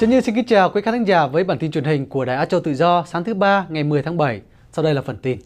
Trần Như xin kính chào quý khán giả với bản tin truyền hình của Đài Á Châu Tự Do sáng thứ ba ngày 10 tháng 7. Sau đây là phần tin.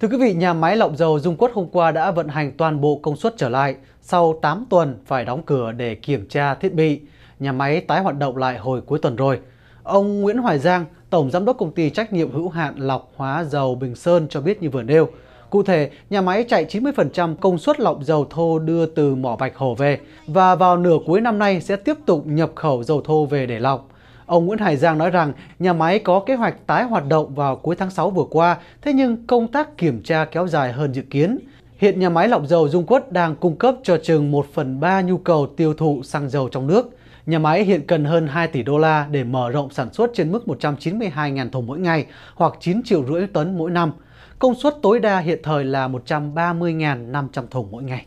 Thưa quý vị, nhà máy lọc dầu Dung Quất hôm qua đã vận hành toàn bộ công suất trở lại sau 8 tuần phải đóng cửa để kiểm tra thiết bị. Nhà máy tái hoạt động lại hồi cuối tuần rồi. Ông Nguyễn Hoài Giang, Tổng Giám đốc Công ty Trách nhiệm hữu hạn lọc hóa dầu Bình Sơn cho biết như vừa nêu – Cụ thể, nhà máy chạy 90% công suất lọc dầu thô đưa từ mỏ Bạch hồ về và vào nửa cuối năm nay sẽ tiếp tục nhập khẩu dầu thô về để lọc. Ông Nguyễn Hải Giang nói rằng nhà máy có kế hoạch tái hoạt động vào cuối tháng 6 vừa qua, thế nhưng công tác kiểm tra kéo dài hơn dự kiến. Hiện nhà máy lọc dầu Dung Quất đang cung cấp cho chừng 1 phần 3 nhu cầu tiêu thụ xăng dầu trong nước. Nhà máy hiện cần hơn 2 tỷ đô la để mở rộng sản xuất trên mức 192.000 thùng mỗi ngày hoặc 9 triệu rưỡi tấn mỗi năm. Công suất tối đa hiện thời là 130.500 thùng mỗi ngày.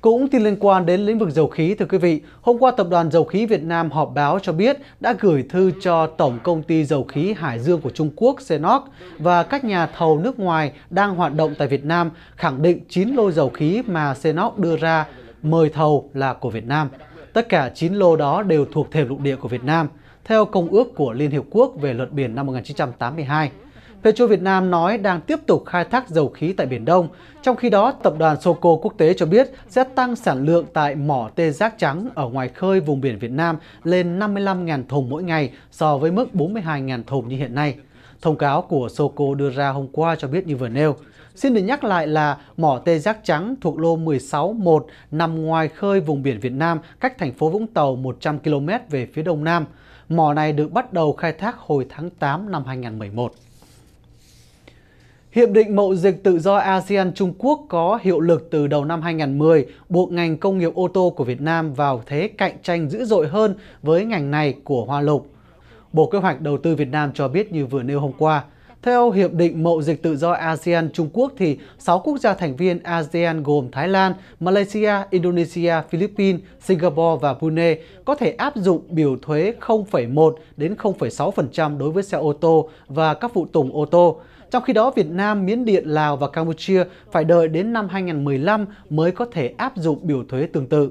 Cũng tin liên quan đến lĩnh vực dầu khí thưa quý vị, hôm qua Tập đoàn Dầu khí Việt Nam họp báo cho biết đã gửi thư cho Tổng Công ty Dầu khí Hải Dương của Trung Quốc CNOOC và các nhà thầu nước ngoài đang hoạt động tại Việt Nam khẳng định 9 lô dầu khí mà CNOOC đưa ra mời thầu là của Việt Nam. Tất cả 9 lô đó đều thuộc thềm lục địa của Việt Nam, theo Công ước của Liên Hiệp Quốc về luật biển năm 1982. Petro Việt Nam nói đang tiếp tục khai thác dầu khí tại Biển Đông. Trong khi đó, tập đoàn Soco Quốc tế cho biết sẽ tăng sản lượng tại mỏ tê giác trắng ở ngoài khơi vùng biển Việt Nam lên 55.000 thùng mỗi ngày so với mức 42.000 thùng như hiện nay. Thông cáo của Soco đưa ra hôm qua cho biết như vừa nêu. Xin được nhắc lại là mỏ tê giác trắng thuộc lô 16-1 nằm ngoài khơi vùng biển Việt Nam cách thành phố Vũng Tàu 100 km về phía đông nam. Mỏ này được bắt đầu khai thác hồi tháng 8 năm 2011. Hiệp định mậu dịch tự do ASEAN Trung Quốc có hiệu lực từ đầu năm 2010, buộc ngành công nghiệp ô tô của Việt Nam vào thế cạnh tranh dữ dội hơn với ngành này của Hoa Lục. Bộ Kế hoạch Đầu tư Việt Nam cho biết như vừa nêu hôm qua, theo Hiệp định Mậu dịch tự do ASEAN Trung Quốc thì 6 quốc gia thành viên ASEAN gồm Thái Lan, Malaysia, Indonesia, Philippines, Singapore và Brunei có thể áp dụng biểu thuế 0,1 đến 0,6% đối với xe ô tô và các phụ tùng ô tô. Trong khi đó, Việt Nam, Miến Điện, Lào và Campuchia phải đợi đến năm 2015 mới có thể áp dụng biểu thuế tương tự.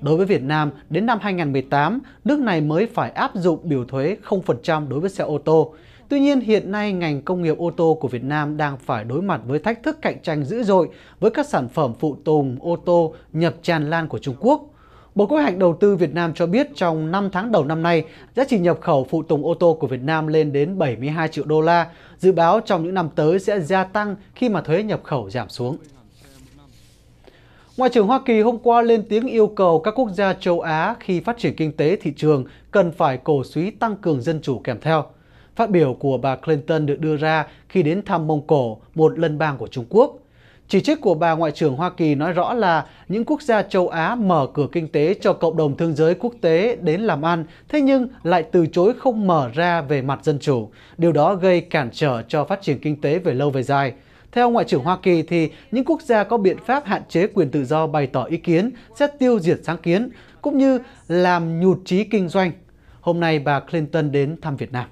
Đối với Việt Nam, đến năm 2018, nước này mới phải áp dụng biểu thuế 0% đối với xe ô tô. Tuy nhiên, hiện nay ngành công nghiệp ô tô của Việt Nam đang phải đối mặt với thách thức cạnh tranh dữ dội với các sản phẩm phụ tùng ô tô nhập tràn lan của Trung Quốc. Bộ Kế hoạch Đầu tư Việt Nam cho biết trong 5 tháng đầu năm nay, giá trị nhập khẩu phụ tùng ô tô của Việt Nam lên đến 72 triệu đô la, dự báo trong những năm tới sẽ gia tăng khi mà thuế nhập khẩu giảm xuống. Ngoại trưởng Hoa Kỳ hôm qua lên tiếng yêu cầu các quốc gia châu Á khi phát triển kinh tế thị trường cần phải cổ suý tăng cường dân chủ kèm theo. Phát biểu của bà Clinton được đưa ra khi đến thăm Mông Cổ, một lân bang của Trung Quốc – chỉ trích của bà Ngoại trưởng Hoa Kỳ nói rõ là những quốc gia châu Á mở cửa kinh tế cho cộng đồng thương giới quốc tế đến làm ăn, thế nhưng lại từ chối không mở ra về mặt dân chủ. Điều đó gây cản trở cho phát triển kinh tế về lâu về dài. Theo Ngoại trưởng Hoa Kỳ thì những quốc gia có biện pháp hạn chế quyền tự do bày tỏ ý kiến sẽ tiêu diệt sáng kiến, cũng như làm nhụt chí kinh doanh. Hôm nay bà Clinton đến thăm Việt Nam.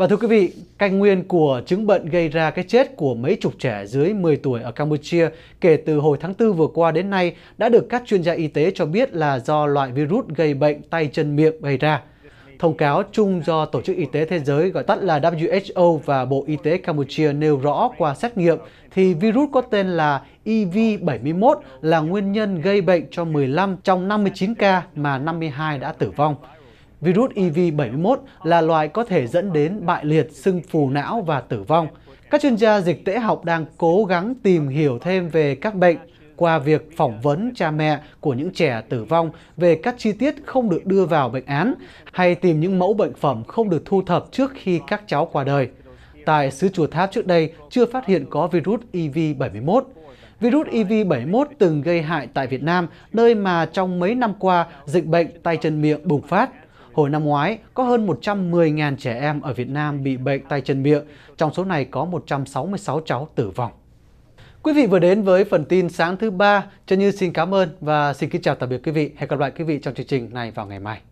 Và thưa quý vị, căn nguyên của chứng bệnh gây ra cái chết của mấy chục trẻ dưới 10 tuổi ở Campuchia kể từ hồi tháng 4 vừa qua đến nay đã được các chuyên gia y tế cho biết là do loại virus gây bệnh tay chân miệng gây ra. Thông cáo chung do Tổ chức Y tế Thế giới gọi tắt là WHO và Bộ Y tế Campuchia nêu rõ qua xét nghiệm thì virus có tên là EV71 là nguyên nhân gây bệnh cho 15 trong 59 ca mà 52 đã tử vong. Virus EV71 là loài có thể dẫn đến bại liệt, sưng phù não và tử vong. Các chuyên gia dịch tễ học đang cố gắng tìm hiểu thêm về các bệnh qua việc phỏng vấn cha mẹ của những trẻ tử vong về các chi tiết không được đưa vào bệnh án hay tìm những mẫu bệnh phẩm không được thu thập trước khi các cháu qua đời. Tại xứ Chùa Tháp trước đây chưa phát hiện có virus EV71. Virus EV71 từng gây hại tại Việt Nam, nơi mà trong mấy năm qua dịch bệnh tay chân miệng bùng phát. Hồi năm ngoái, có hơn 110.000 trẻ em ở Việt Nam bị bệnh tay chân miệng, trong số này có 166 cháu tử vong. Quý vị vừa đến với phần tin sáng thứ ba, chân Như xin cảm ơn và xin kính chào tạm biệt quý vị. Hẹn gặp lại quý vị trong chương trình này vào ngày mai.